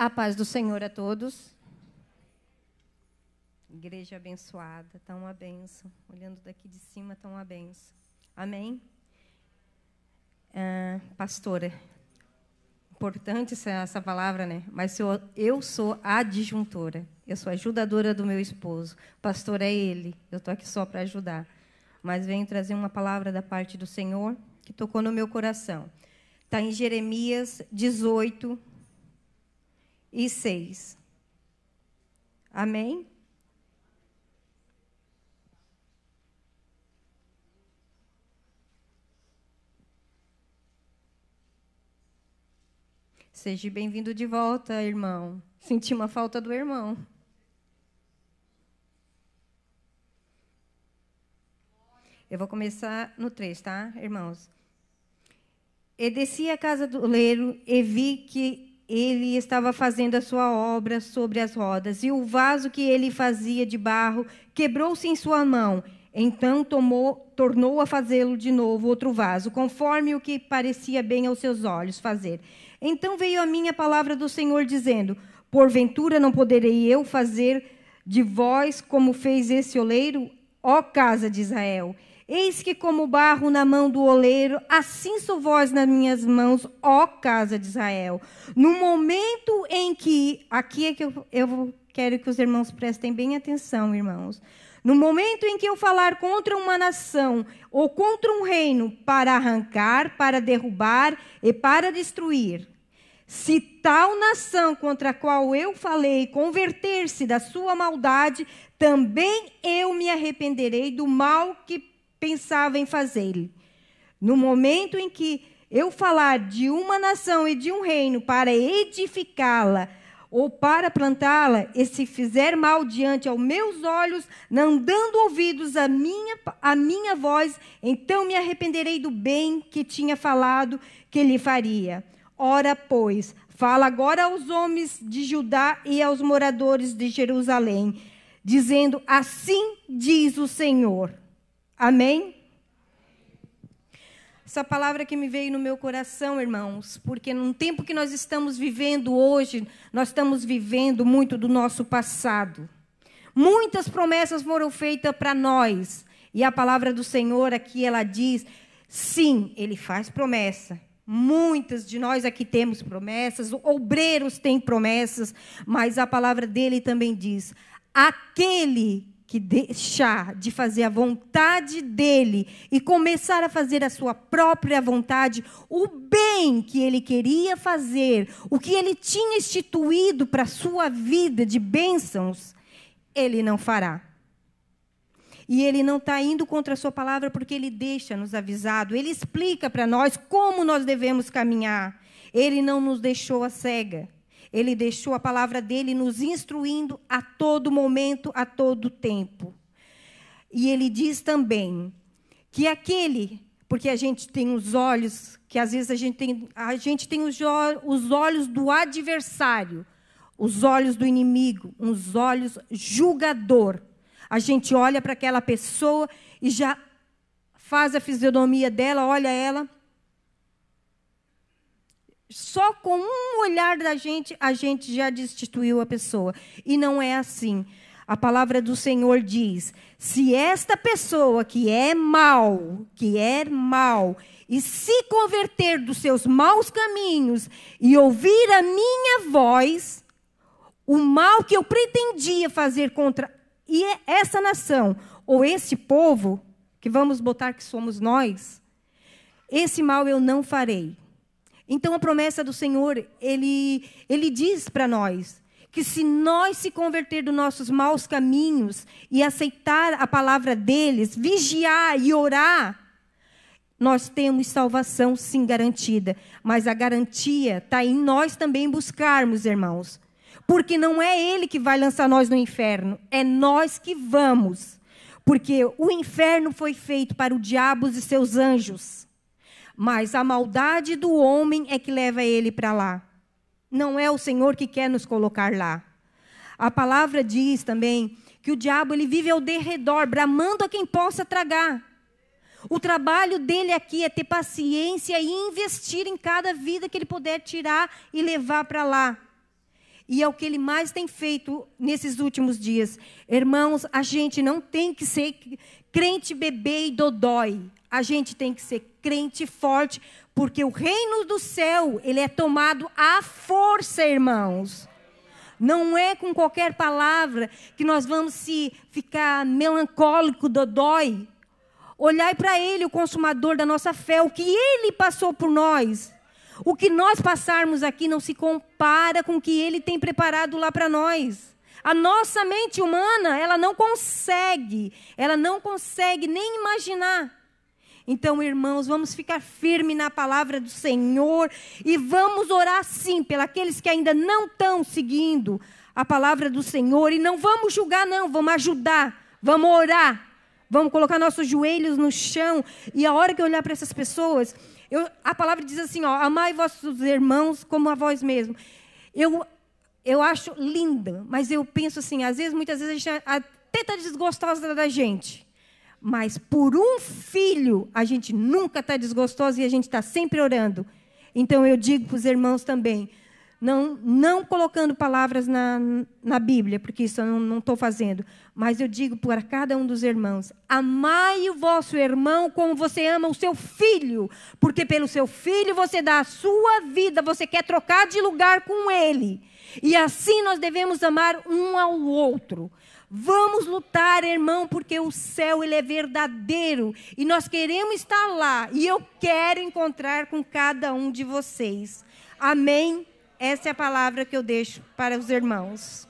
A paz do Senhor a todos. Igreja abençoada, tão uma benção. Olhando daqui de cima, tão uma benção. Amém? Ah, pastora, importante essa, essa, palavra, né? Mas eu, eu sou adjuntora, eu sou ajudadora do meu esposo. Pastor é ele, eu estou aqui só para ajudar. Mas venho trazer uma palavra da parte do Senhor que tocou no meu coração. Está em Jeremias 18, e 6. Amém? Seja bem-vindo de volta, irmão. Senti uma falta do irmão. Eu vou começar no 3, tá, irmãos? E desci à casa do leiro e vi que ele estava fazendo a sua obra sobre as rodas, e o vaso que ele fazia de barro quebrou-se em sua mão. Então tomou, tornou a fazê-lo de novo outro vaso, conforme o que parecia bem aos seus olhos fazer. Então veio a minha palavra do Senhor dizendo: Porventura não poderei eu fazer de vós como fez esse oleiro, ó casa de Israel? Eis que, como barro na mão do oleiro, assim sou vós nas minhas mãos, ó casa de Israel. No momento em que. Aqui é que eu, eu quero que os irmãos prestem bem atenção, irmãos. No momento em que eu falar contra uma nação ou contra um reino para arrancar, para derrubar e para destruir, se tal nação contra a qual eu falei converter-se da sua maldade, também eu me arrependerei do mal que pensava em fazer. No momento em que eu falar de uma nação e de um reino para edificá-la ou para plantá-la, e se fizer mal diante aos meus olhos, não dando ouvidos à minha, à minha voz, então me arrependerei do bem que tinha falado que lhe faria. Ora, pois, fala agora aos homens de Judá e aos moradores de Jerusalém, dizendo: Assim diz o Senhor. Amém? Essa palavra que me veio no meu coração, irmãos, porque num tempo que nós estamos vivendo hoje, nós estamos vivendo muito do nosso passado. Muitas promessas foram feitas para nós, e a palavra do Senhor aqui ela diz: sim, ele faz promessa. Muitas de nós aqui temos promessas, obreiros têm promessas, mas a palavra dele também diz: aquele que deixar de fazer a vontade dele e começar a fazer a sua própria vontade, o bem que ele queria fazer, o que ele tinha instituído para a sua vida de bênçãos, ele não fará. E ele não está indo contra a sua palavra porque ele deixa nos avisado, ele explica para nós como nós devemos caminhar. Ele não nos deixou a cega. Ele deixou a palavra dele nos instruindo a todo momento, a todo tempo. E ele diz também que aquele, porque a gente tem os olhos, que às vezes a gente tem, a gente tem os, os olhos do adversário, os olhos do inimigo, uns olhos julgador. A gente olha para aquela pessoa e já faz a fisionomia dela, olha ela só com um olhar da gente, a gente já destituiu a pessoa. E não é assim. A palavra do Senhor diz: se esta pessoa que é mal, que é mal, e se converter dos seus maus caminhos e ouvir a minha voz, o mal que eu pretendia fazer contra é essa nação ou esse povo, que vamos botar que somos nós, esse mal eu não farei. Então a promessa do Senhor, ele, ele diz para nós que se nós se converter dos nossos maus caminhos e aceitar a palavra deles, vigiar e orar, nós temos salvação sim garantida, mas a garantia está em nós também buscarmos, irmãos. Porque não é ele que vai lançar nós no inferno, é nós que vamos. Porque o inferno foi feito para o diabo e seus anjos mas a maldade do homem é que leva ele para lá. Não é o Senhor que quer nos colocar lá. A palavra diz também que o diabo ele vive ao derredor, bramando a quem possa tragar. O trabalho dele aqui é ter paciência e investir em cada vida que ele puder tirar e levar para lá. E é o que ele mais tem feito nesses últimos dias. Irmãos, a gente não tem que ser crente bebê e dodói. A gente tem que ser crente forte, porque o reino do céu, ele é tomado à força, irmãos. Não é com qualquer palavra que nós vamos se ficar melancólico, dodói. Olhai para ele, o consumador da nossa fé, o que ele passou por nós. O que nós passarmos aqui não se compara com o que ele tem preparado lá para nós. A nossa mente humana, ela não consegue, ela não consegue nem imaginar então, irmãos, vamos ficar firme na palavra do Senhor e vamos orar sim pelos que ainda não estão seguindo a palavra do Senhor e não vamos julgar não, vamos ajudar, vamos orar. Vamos colocar nossos joelhos no chão e a hora que eu olhar para essas pessoas, eu, a palavra diz assim, ó, amai vossos irmãos como a vós mesmo. Eu eu acho linda, mas eu penso assim, às vezes, muitas vezes a gente é até está desgostosa da gente. Mas por um filho, a gente nunca está desgostoso e a gente está sempre orando. Então eu digo para os irmãos também, não, não colocando palavras na, na Bíblia, porque isso eu não estou fazendo, mas eu digo para cada um dos irmãos: amai o vosso irmão como você ama o seu filho, porque pelo seu filho você dá a sua vida, você quer trocar de lugar com ele. E assim nós devemos amar um ao outro. Vamos lutar, irmão, porque o céu ele é verdadeiro e nós queremos estar lá. E eu quero encontrar com cada um de vocês. Amém. Essa é a palavra que eu deixo para os irmãos.